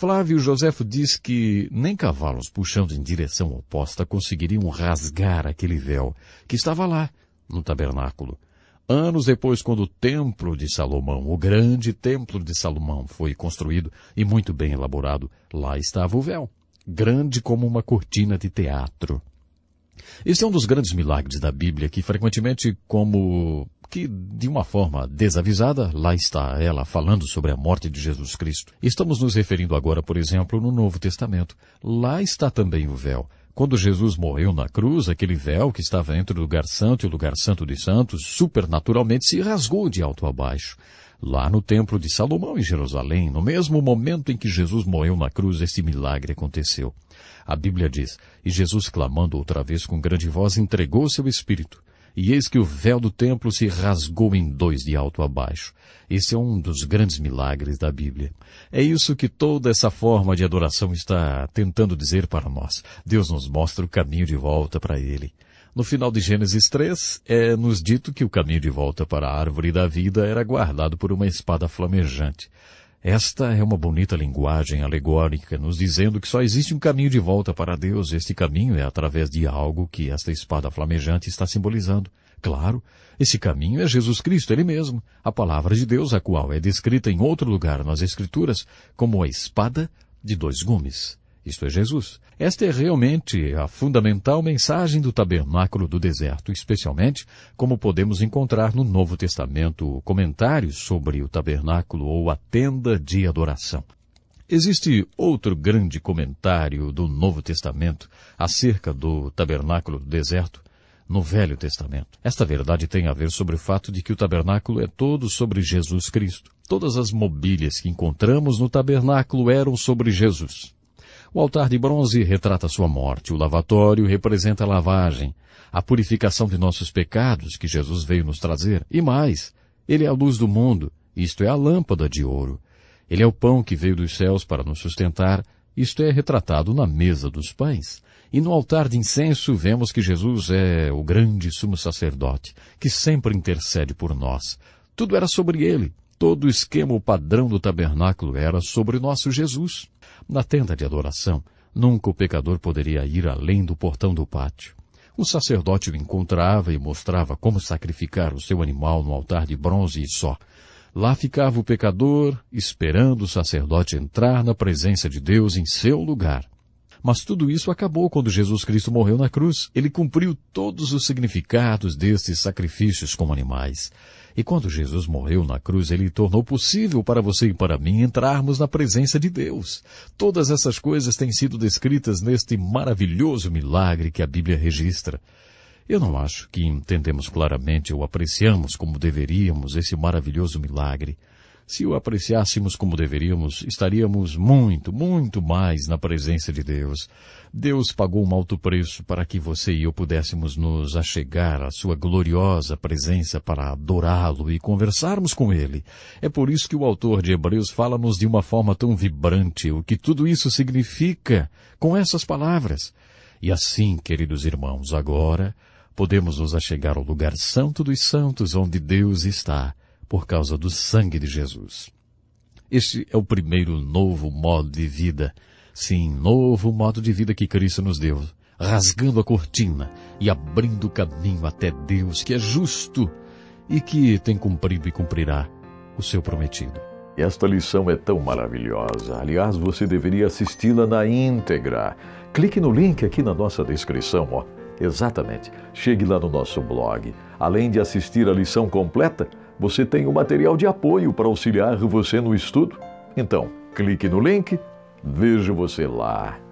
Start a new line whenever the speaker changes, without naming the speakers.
Flávio Josefo diz que nem cavalos puxando em direção oposta conseguiriam rasgar aquele véu que estava lá, no tabernáculo. Anos depois, quando o Templo de Salomão, o grande Templo de Salomão, foi construído e muito bem elaborado, lá estava o véu, grande como uma cortina de teatro. Este é um dos grandes milagres da Bíblia que frequentemente, como que, de uma forma desavisada, lá está ela falando sobre a morte de Jesus Cristo. Estamos nos referindo agora, por exemplo, no Novo Testamento. Lá está também o véu. Quando Jesus morreu na cruz, aquele véu que estava entre o lugar santo e o lugar santo de santos, supernaturalmente se rasgou de alto a baixo. Lá no templo de Salomão em Jerusalém, no mesmo momento em que Jesus morreu na cruz, esse milagre aconteceu. A Bíblia diz, e Jesus clamando outra vez com grande voz entregou seu espírito. E eis que o véu do templo se rasgou em dois de alto a baixo. Esse é um dos grandes milagres da Bíblia. É isso que toda essa forma de adoração está tentando dizer para nós. Deus nos mostra o caminho de volta para Ele. No final de Gênesis 3, é nos dito que o caminho de volta para a árvore da vida era guardado por uma espada flamejante. Esta é uma bonita linguagem alegórica, nos dizendo que só existe um caminho de volta para Deus. Este caminho é através de algo que esta espada flamejante está simbolizando. Claro, esse caminho é Jesus Cristo, Ele mesmo, a palavra de Deus, a qual é descrita em outro lugar nas Escrituras como a espada de dois gumes isto é Jesus. Esta é realmente a fundamental mensagem do tabernáculo do deserto, especialmente como podemos encontrar no Novo Testamento comentários sobre o tabernáculo ou a tenda de adoração. Existe outro grande comentário do Novo Testamento acerca do tabernáculo do deserto no Velho Testamento. Esta verdade tem a ver sobre o fato de que o tabernáculo é todo sobre Jesus Cristo. Todas as mobílias que encontramos no tabernáculo eram sobre Jesus. O altar de bronze retrata sua morte, o lavatório representa a lavagem, a purificação de nossos pecados que Jesus veio nos trazer, e mais, ele é a luz do mundo, isto é a lâmpada de ouro. Ele é o pão que veio dos céus para nos sustentar, isto é retratado na mesa dos pães. E no altar de incenso vemos que Jesus é o grande sumo sacerdote, que sempre intercede por nós. Tudo era sobre ele, todo o esquema, o padrão do tabernáculo era sobre nosso Jesus. Na tenda de adoração, nunca o pecador poderia ir além do portão do pátio. O sacerdote o encontrava e mostrava como sacrificar o seu animal no altar de bronze e só. Lá ficava o pecador, esperando o sacerdote entrar na presença de Deus em seu lugar. Mas tudo isso acabou quando Jesus Cristo morreu na cruz. Ele cumpriu todos os significados desses sacrifícios como animais. E quando Jesus morreu na cruz, ele tornou possível para você e para mim entrarmos na presença de Deus. Todas essas coisas têm sido descritas neste maravilhoso milagre que a Bíblia registra. Eu não acho que entendemos claramente ou apreciamos como deveríamos esse maravilhoso milagre. Se o apreciássemos como deveríamos, estaríamos muito, muito mais na presença de Deus. Deus pagou um alto preço para que você e eu pudéssemos nos achegar à sua gloriosa presença para adorá-lo e conversarmos com ele. É por isso que o autor de Hebreus fala-nos de uma forma tão vibrante o que tudo isso significa com essas palavras. E assim, queridos irmãos, agora podemos nos achegar ao lugar santo dos santos onde Deus está por causa do sangue de Jesus. Este é o primeiro novo modo de vida. Sim, novo modo de vida que Cristo nos deu, rasgando a cortina e abrindo o caminho até Deus, que é justo e que tem cumprido e cumprirá o seu prometido. Esta lição é tão maravilhosa. Aliás, você deveria assisti-la na íntegra. Clique no link aqui na nossa descrição, ó. Exatamente. Chegue lá no nosso blog. Além de assistir a lição completa, você tem o um material de apoio para auxiliar você no estudo? Então, clique no link, vejo você lá.